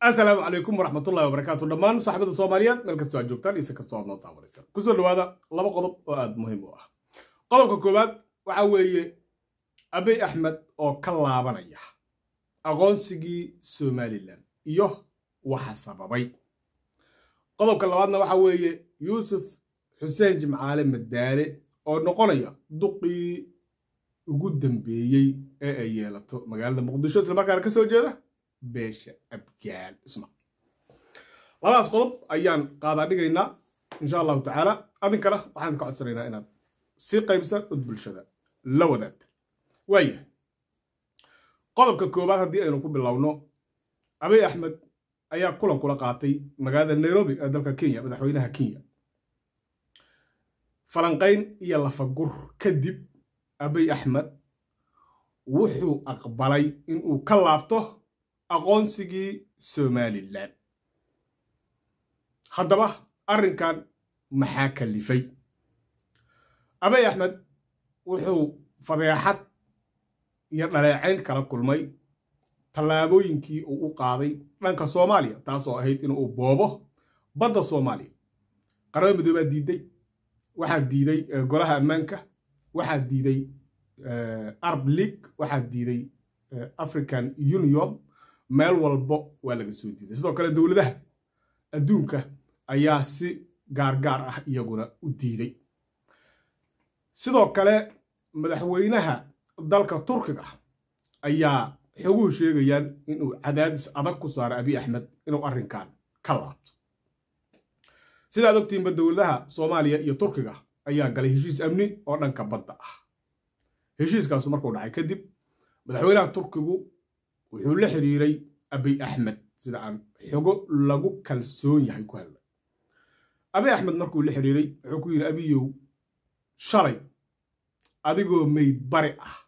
asalaamu calaykum waraxmatullahi wabarakaatu dhammaan saxbada soomaaliyeed meel kastoo aad joogtaan ise kastoo aad noo taabanaysan kusoo dhowaada laba qodob oo aada muhiim u ah qodobka koowaad waxaa weeye abiy axmed oo ka laabanaya aqoonsigii somalilan iyo waxa sababay qodobka labaadna waxaa weeye yuusuf xuseen jimcaale madaale oo noqonaya duqii ugu dambeeyey ee ay yeelato magaalada muqdisho islamarkaana ka soo jeeda beesha abgaal isma labadaas qodob ayaan qaadaa dhigaynaa insha allahu tacaala adinkana waxaan idinka codsanaynaa inaad si qaybsan od bulshada la wadaagta waayahay qodobka koowaad haddii aynu ku bilowno abiy axmed ayaa kulan kula qaatay magaalada nairobi ee dalka kenya madaxweynaha kenya falanqayn iyo lafagur kadib abiy axmed wuxuu aqbalay inuu ka laabto aqoonsigii somalilan haddaba arrinkan maxaa kalifay abay axmed wuxuu fadeexad iyo dhaleecayn kala kulmay tallaabooyinkii uu u qaaday dhanka soomaaliya taasoo ahayd in uu boobo badda soomaaliya qaramada midoobaa diiday waxaa diiday eh, golaha ammaanka waxaa diiday eh, arab league waxaa diiday eh, african union meel walbo waa laga soo diiday sidoo kale dowladaha adduunka ayaa si gaargaar ah iyaguna u diiday sidoo kale madaxweynaha dalka turkiga ayaa xoguhu sheegayaan inuu cadaadis adag ku saaro abiy axmed inuu arrinkan ka laabto sidaad ogtiinba dowladaha soomaaliya iyo turkiga ayaa galay heshiis amni oo dhanka badda ah heshiiskaasu markuu dhacay kadib madaxweynaha turkigu wuxuu la xiriiray abiy axmed sida aan xogo lagu kalsoon yahay ku hadlay abiy axmed markuu la xiriiray wuxuu ku yidhi abiyow shalay adigoo mayd bari ah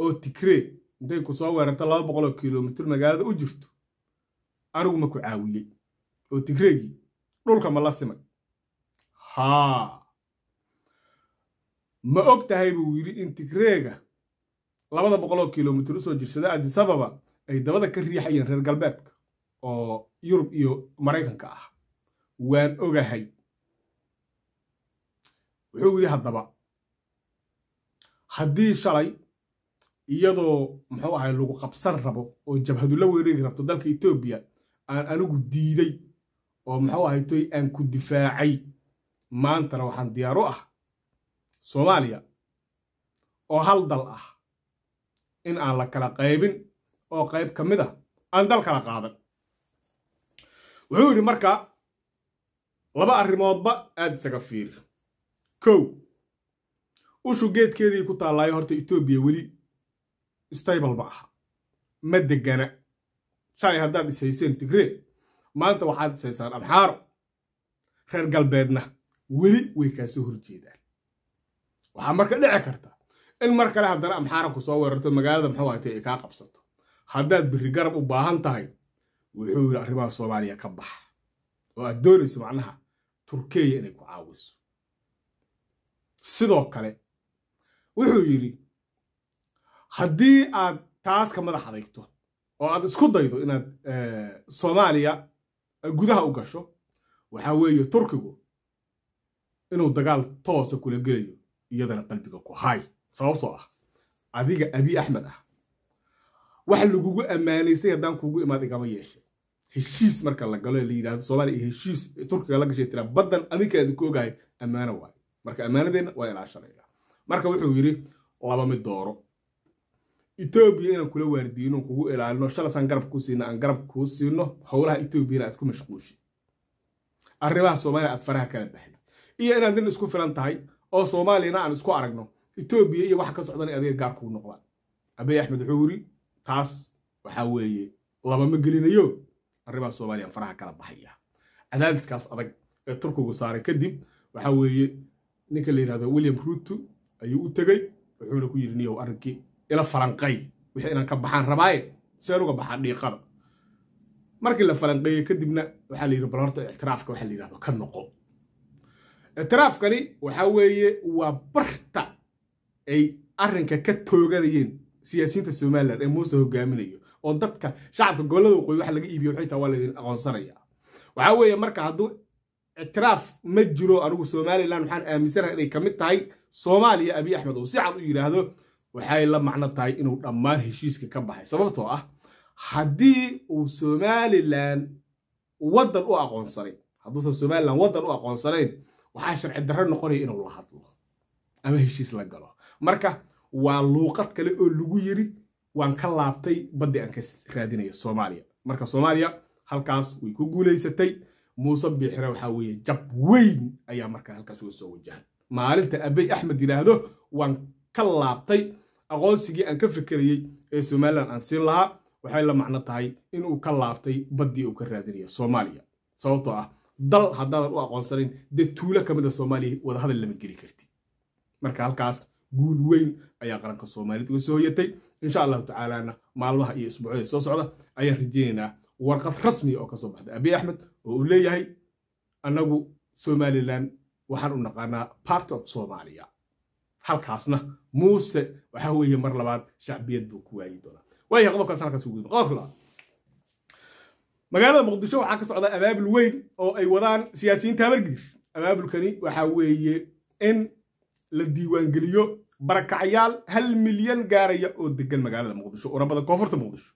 oo tigree intay ku soo weerarta laba boqoloo kilomitr magaalada u jirto anigu ma ku caawiyey oo tigreegii dhulka ma la simay haa ma og tahay buu yidhi in tigreega labada boqoloo kilomitir usoo jirsada adisababa ay dabada ka riixayeen reer galbeedka oo yurub iyo maraykanka ah waan ogahay wuxuu yidhi haddaba haddii shalay iyadoo muxuu ahay lagu qabsan rabo oo jabhadula la rabto dalka etoobiya aan anigu diiday oo muxuu ahay toy aan ku difaacay maantana waxaan diyaar u ah soomaaliya oo hal dal ah in aan la kala qaybin oo qayb ka mid ah aan dal kala qaadan wuxuu yidhi marka laba arrimoodba aad isaga fiir kow ushu geedkeedii ku taallaayo horta etoobiya weli stable ma aha ma degana shalay haddaad ishayseen tigree maanta waxaad ishaysaan abxaaro reer galbeedna weli way kaasoo horjeedaan waxaa marka dhici karta in mar kale haddana amxaara ku soo weerarto magaalada muxuu hatay ay kaa qabsato haddaad biri garab u baahan tahay wuxuu yidhi arrimaha soomaaliya ka bax oo aad doonayso macnaha turkeya inay ku caawiso sidoo kale wuxuu yidhi haddii aad taas ka madax adayto oo aad isku daydo inaad eh, soomaaliya eh, gudaha u gasho waxaa weeye turkigu inuu dagaal toosa kula gelayo iyadana qalbiga ku hay sababtoo ah adiga abi axmed ah wax lagugu ammaanaystay haddaan kuugu imaad igama yeeshe heshiis marka la galo la yidhahdo soomaaliya iyo heshiis turkiga la gashay tiraa baddan adinka idinku ogahay ammaano waay marka ammaanadeenna waa inaan marka wuxuu yidhi laba mid dooro etoobiya inaan kula waardiino kugu ilaalino shalasaan garab kuu siino aan garab kuu siino howlaha etoobiyana aad ku mashquushi arrimaha soomaaliya aad faraha kala baxda iyo inaad nin isku filan tahay oo soomaaliyana aan isku aragno etoobiya iyo waxa ka socdan adiga gaarkuu noqdaan abey axmed wuxuu yiri taas waxa weeye labama gelinayo arrimaha soomaaliya faraha kala baxaya cadaadiskaas adag ee turkigu saaray kadib waxaa weeye ninka la yidhahdo william ruuto ayuu u tegey wuxuuna ku yidhi niyow arrinkii ila falanqay wixii inaan ka baxaan rabaaye seen uga baxaa dhiiqada markii la falanqeeyey kadibna waxaa la bal horta ictiraafka waxa la yidhahdo ka noqo ictiraafkani waxaa weeye waa barta ay arinka ka tooganayeen siyaasiyiinta somalilan ee muuse hogaaminayo oo dadka shacabka gobolada waqooyi wax laga iibiyo waxay taa waa laydin aqoonsanaya waxaa weeye marka hadduu ictiraaf ma jiro anigu somalilan waxaan aaminsanaha inay ka mid tahay soomaaliya abiy axmed uu si cad u yidhaahdo waxay la macno tahay inuu dhammaan heshiiska ka baxay sababtoo ah haddii uu somalilan waddan u aqoonsanayn hadduusan somalilan waddan u aqoonsanayn waxaa sharci darro noqonaya inuu la hadlo ama heshiis la galo marka waa luuqad kale oo lagu yiri waan ka laabtay baddi aan ka raadinayo soomaaliya marka soomaaliya halkaas way ku guulaysatay muuse biixire waxaa weeye jab weyn ayaa marka halkaas uga soo wajahan maalinta abey axmed yidhaahdo waan ka laabtay aqoonsigii aan ka fikerayey ee somalilan aan siin lahaa waxay la macno tahay inuu ka laabtay baddii uu ka raadinaya soomaaliya sababtoo ah dal haddaadan u aqoonsanayn dee tuulo ka mida ah soomaaliya wadahadal lama geli karti marka halkaas guul weyn ayaa qaranka soomaaliyed uga soo hoyatay insha allahu tacaalana maalmaha iyo isbuucda soo socda ayaan rajeynaynaa warqad rasmi oo kasoo baxday abiy axmed oo uu leeyahay annagu somalilan waxaan u naqaanaa part of somalia halkaasna muuse waxa weeye mar labaad shacbiyad buu ku waayi doonaa waaya qodobkaas halkaas ugu qodobka labaad magaalada muqdisho waxaa ka socda abaabul weyn oo ay wadaan siyaasiyiinta habargiir abaabulkani waxa weeye in la diiwaangeliyo barakacyaal hal milyan gaaraya oo degan magaalada muqdisho una badan koonfurta muqdisho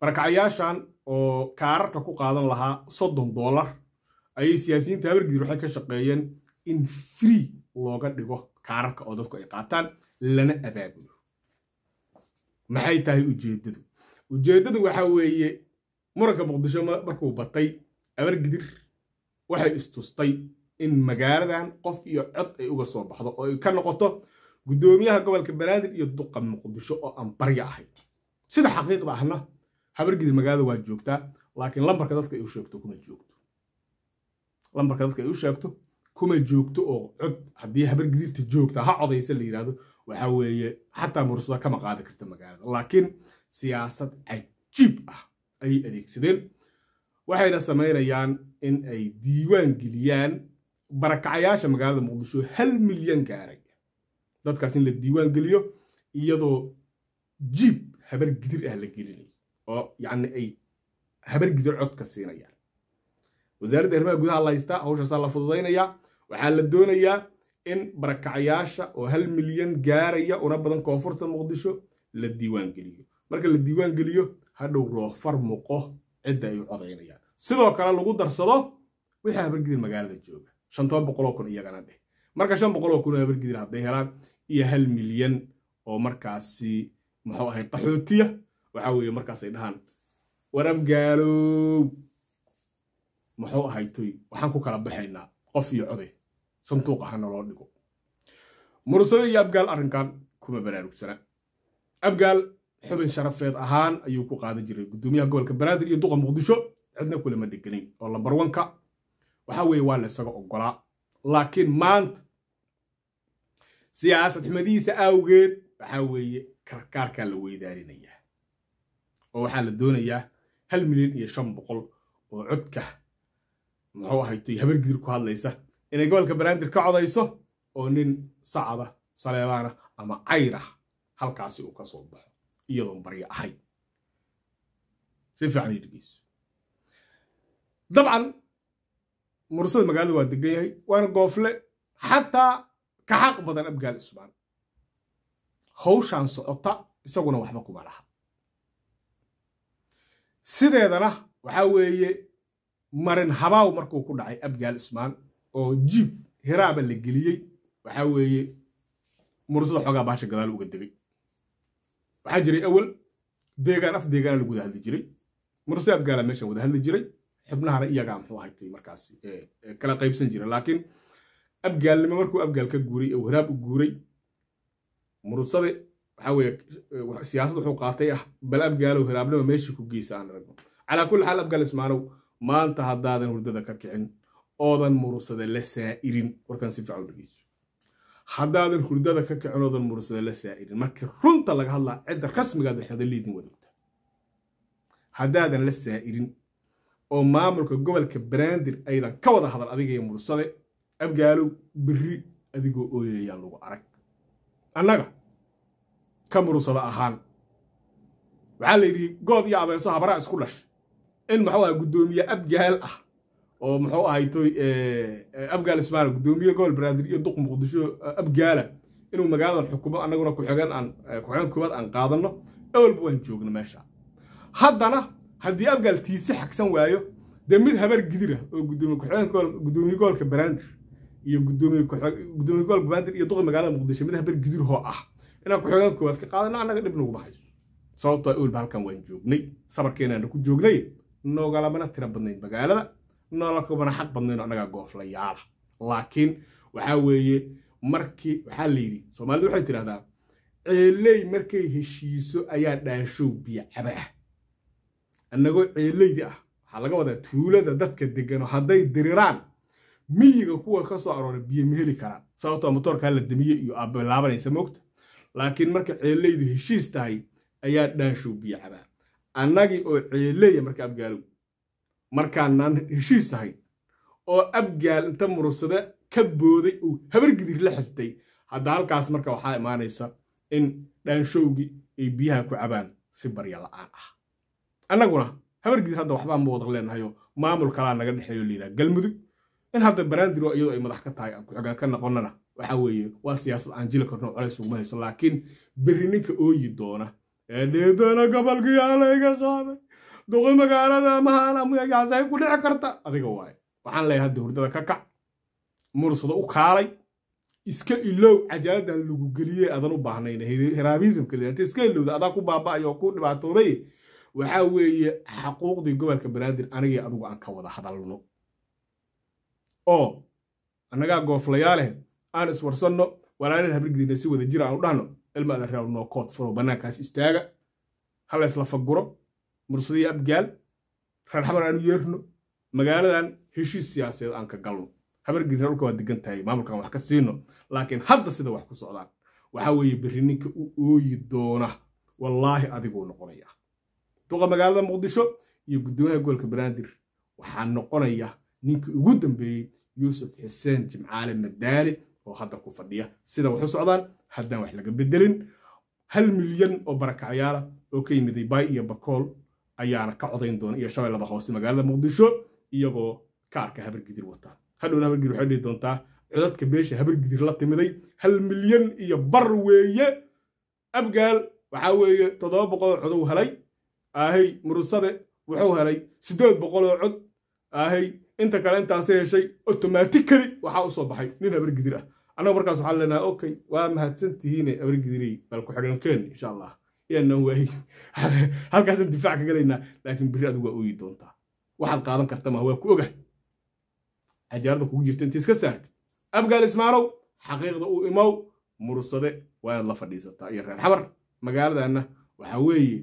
barakacyaashan oo kaararka ku qaadan lahaa soddon dollar ayay siyaasiyiinta habargidib waxay ka shaqeeyeen in free looga dhigo kaararka oo dadku ay qaataan lana abaabulo maxay tahay ujeeddadu ujeeddadu waxaa weeye muranka muqdisho markuu batay abargidir waxay istustay in magaaladan qof iyo cod ay uga soo baxdo oo ay ka noqoto guddoomiyaha gobolka banaadir iyo duqa muqdisho oo aan barya ahay sida xaqiiqda ahna habargidi magaalada waa joogtaa laakiin lambarka dadka ay u sheegto kuma joogto lambarka dadka ay u sheegto kuma joogto oo cod haddii habargidirta joogta ha codaysa la yidhaahdo waxa weeye xataa mursado kama qaadi karta magaalada laakiin siyaasad cajiib ah ayay adeegsadeen waxayna samaynayaan in ay diiwaan geliyaan barakacayaasha magaalada muqdisho hal milyan gaaray dadkaas in la diiwaan geliyo iyadoo jiib habar gidir ah la gelinay oo yani ay habar gidir codka siinayaan wasaaradda arrimaha gudaha la haystaa hawshaasaa la fududaynayaa waxaa la doonayaa in barakacayaasha oo hal milyan gaaraya una badan koonfurta muqdisho la diiwaan geliyo marka la diiwaan geliyo hadhow roofar muqo cidda ay u codaynayaan sidoo kale lagu darsado wixii habargidir magaalada jooga shantoban boqoloo kun iyagana dheh marka shan boqoloo kun oo habargidir hadday helaan iyo hal milyan oo markaasi muxuu ahay qaxootiya waxaa weeye markaasay dhahaan warab gaalow muxuu ahay toy waxaan ku kala baxaynaa qof iyo coday eh. sanduuq ahana loo dhigo mursado iyo abgaal arrinkan kuma baraarugsana abgaal xubin sharafeed ahaan ayuu ku qaadan jiray gudoomiyaha gobolka banaadir iyo duqa muqdisho cidna kulama dheganin oo lambarwanka waxa weeye waa la ysaga oggolaa laakiin maanta siyaasad xumadihiisa awgeed waxaa weeye karkaarkaa la weydaarinayaa oo waxaa la doonayaa hal milyan iyo shan boqol oo codka muxuu ahaytoy habargidir ku hadlaysa inay gobolka banaadir ka codayso oo nin sacada saleebaana ama cayrah halkaasi uu ka soo baxo iyadoon baryo ahayn si fiican iyo dhegeyso dabcan mursada magaalada waa degan yahay waana goofle xataa kaxaq badan abgaal usmaan hawshaan socota isaguna waxba kuma laha sideedana waxaa weeye marin habaaw markuu ku dhacay abgaal cusmaan oo jiib hiraaba la geliyey waxaa weeye mursada xoogaa baasha gadaal uga degay waxaa jiray awal deegaan af deegaana lagu wada hadli jiray mursada abgaala meesha wada hadli jiray xubnahana iyagaa muxuu haytay markaas kala qaybsan jira laakiin abgaalnimo markuu abgaal ka guuray ee waraab u guuray murusade waxaweye siyaasad wuxuu qaatay ah bal abgaalow hiraabnimo meeshii ku geysa aan ragno calaa kulli xaal abgaal ismaanow maanta haddaadan hurdada ka kicin oodan murursada la saa'irin warkan si fiican u dhegeyso haddaadan hurdada ka kicin oodan murursada la saa'irin markii runta laga hadlaa cidda rasmigaad waxaada liidin wadaogtaa haddaadan la saa'irin oo maamulka gobolka banaadir aydan ka wada hadal adigay mursade abgaalow beri adigoo ooyayaan lagu arag annaga ka mursada ahaan waxaa la yidhi good iyo abeeso habaraa isku dhash in muxuu aha guddoomiye abgaal ah oo muxuu ahaytoy eh, abgaal ismaal guddoomiye gobol banaadir iyo duq muqdisho eh, abgaala ah. inuu magaaladan xukumo annaguna kuxogan aan eh, kuxogan kubad aan qaadanno ewalba waan joogno meesha haddana haddii abgaal tiisi xagsan waayo dee mid habar gidirah oo gudoomiye gobolka banaadir iyo gudoomiye gobolka banaadir iyo duqa magaalada muqdisho mid habar gidirhoo ah inaan ku-xigeen koowaad ka qaadano annaga dhib nagu baxayso sababtoo owlba ah halkan waan joognay sabarkeenaana ku joognay noogalamana tira badnayn magaalada noolakabana xaq badnayn annagaa gooflayaala laakiin waxaa weeye markii waxaa la yidhi soomaalidu waxay tidhahdaa ceelley markay heshiiso ayaa dhaashow biyo cabaa annagoo ceelleydi ah waxaa laga wadaa tuulada dadka degganoo hadday diriraan miyiga kuwa ka soo arooray biyo ma heli karaan sababtoo ah matoorkaa la damiye iyo abilaabanaysa moogta laakiin marka ceeleydu heshiis tahay ayaa dhaanshow biyo cabaa annagii oo ceeleeya marka abgaalow markaanaan heshiis ahayn oo abgaal inta murugsada ka booday uu habargidir la xirtay hadda halkaas marka waxaa imaanaysa in dhaanshowgii ay biyaha ku cabaan si baryo la'aan ah annaguna habargiis hadda waxbaan ma wada leenahayo maamul kalaa naga dhexeeyo layidhaha galmudug in hadda banaadiroo iyadoo ay madax ka tahay ku-xigaan ka noqonana waxa weeye waa siyaasad aan jili karno colays uguma hayso laakiin berri ninka ooyi doona ee dheedana gobolkii alayga qaaday duqi magaalada amahaana muyagaasay ku dhici karta adiga waaye waxaan leeyahay hadda hurdada ka kac mursada u kaalay iska ilow cajaaladan lagu geliyey adan u baahnayn heraabisimka leeyahay iska ilowda adaa ku baaba'ay oo ku dhibaatoobay waxaa weeye xaquuqdii gobolka banaadir anigii adugu aan ka wada hadalno oo annagaa gooflayaa leh aan iswarsanno walaalin habrigdiina si wada jira u dhahno ilmaada reer nookood furo bannaankaas istaaga halaysla faguro mursadii abgaal reerxamar aanu yeerno magaaladan heshiis siyaasadeed aan ka galno habargii dhulka waa degan tahay maamulkan wax ka siino laakiin hadda sida wax ku socdaan waxaa weeye berri ninka u ooyi doona wallaahi adiguu noqonayaa duqa magaalada muqdisho iyo guddoomiyaha gobolka banaadir waxaa noqonaya ninkii ugu dambeeyey yuusuf xuseen jimcaale madaale oo hadda ku fadhiya sida waxu socdaan haddaan wax laga bedelin hal milyan oo barakacyaala oo ka yimiday bay iyo bakool ayaana ka codayn doona iyo shabeellada hoose magaalada muqdisho iyagoo ka arka habargidir wata hadhowna habargidir waxay dhihi doontaa codadka beesha habargidir la timiday hal milyan iyo bar weeye abgaal waxaa weeye toddoba boqol codow helay ahay murusade wuxuu helay siddeed boqol oo cod ahay inta kale intaasi heshay otomaatikali waxaa u soo baxay nin habargidir ah annagu markaas waxaan leenahay okay waa mahadsantihiine habargidirey bal ku-xigeenkeen insha allah iyaanaan waahi halkaasaan difaac ka galaynaa laakiin biri adigu waa ooyi doontaa waxaad qaadan karta maa waa ku ogahay cajaarada kugu jirta inta iska saartid abgaal ismaalow xaqiiqda uu imow murusade waa inaad la fadhiisataa iyo reer xabar magaaladaanna waxaa weeye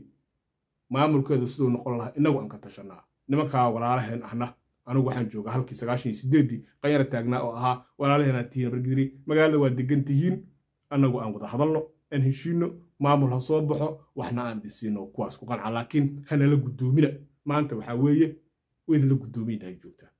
maamulkeedu siduu noqon lahaa inagu aan ka tashanaa nimankaa walaalaheen ahna anugu waxaan jooga halkii sagaashan sideedii qanyara taagnaa oo ahaa walaalaheenaa tihiin bargidri magaalada waa degan tihiin annagu aan wada hadalno aan heshiinno maamul ha soo baxo waxna aan dhisiino kuwaas ku qanca laakiin hanala guddoomina maanta waxaa weeye waydinla ay joogtaa